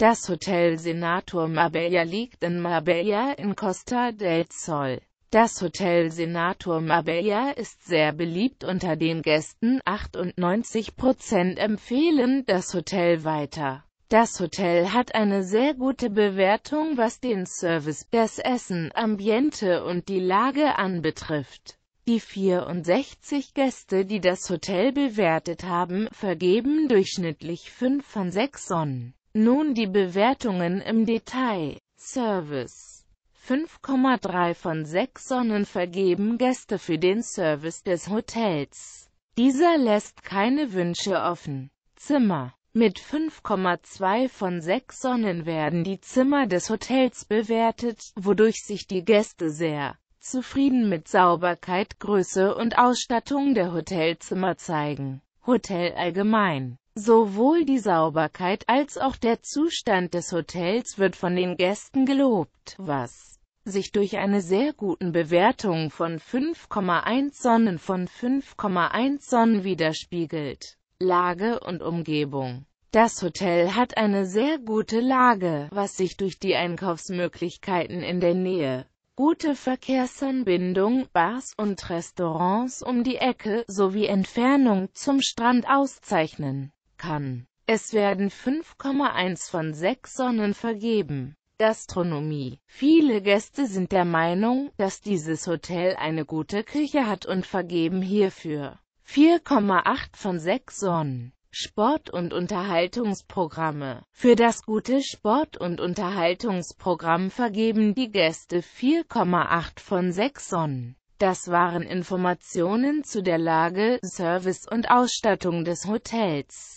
Das Hotel Senator Marbella liegt in Marbella in Costa del Sol. Das Hotel Senator Marbella ist sehr beliebt unter den Gästen, 98% empfehlen das Hotel weiter. Das Hotel hat eine sehr gute Bewertung, was den Service, das Essen, Ambiente und die Lage anbetrifft. Die 64 Gäste, die das Hotel bewertet haben, vergeben durchschnittlich 5 von 6 Sonnen. Nun die Bewertungen im Detail. Service 5,3 von 6 Sonnen vergeben Gäste für den Service des Hotels. Dieser lässt keine Wünsche offen. Zimmer Mit 5,2 von 6 Sonnen werden die Zimmer des Hotels bewertet, wodurch sich die Gäste sehr zufrieden mit Sauberkeit, Größe und Ausstattung der Hotelzimmer zeigen. Hotel allgemein Sowohl die Sauberkeit als auch der Zustand des Hotels wird von den Gästen gelobt, was sich durch eine sehr guten Bewertung von 5,1 Sonnen von 5,1 Sonnen widerspiegelt. Lage und Umgebung Das Hotel hat eine sehr gute Lage, was sich durch die Einkaufsmöglichkeiten in der Nähe, gute Verkehrsanbindung, Bars und Restaurants um die Ecke sowie Entfernung zum Strand auszeichnen kann. Es werden 5,1 von 6 Sonnen vergeben. Gastronomie. Viele Gäste sind der Meinung, dass dieses Hotel eine gute Küche hat und vergeben hierfür 4,8 von 6 Sonnen. Sport- und Unterhaltungsprogramme. Für das gute Sport- und Unterhaltungsprogramm vergeben die Gäste 4,8 von 6 Sonnen. Das waren Informationen zu der Lage, Service und Ausstattung des Hotels.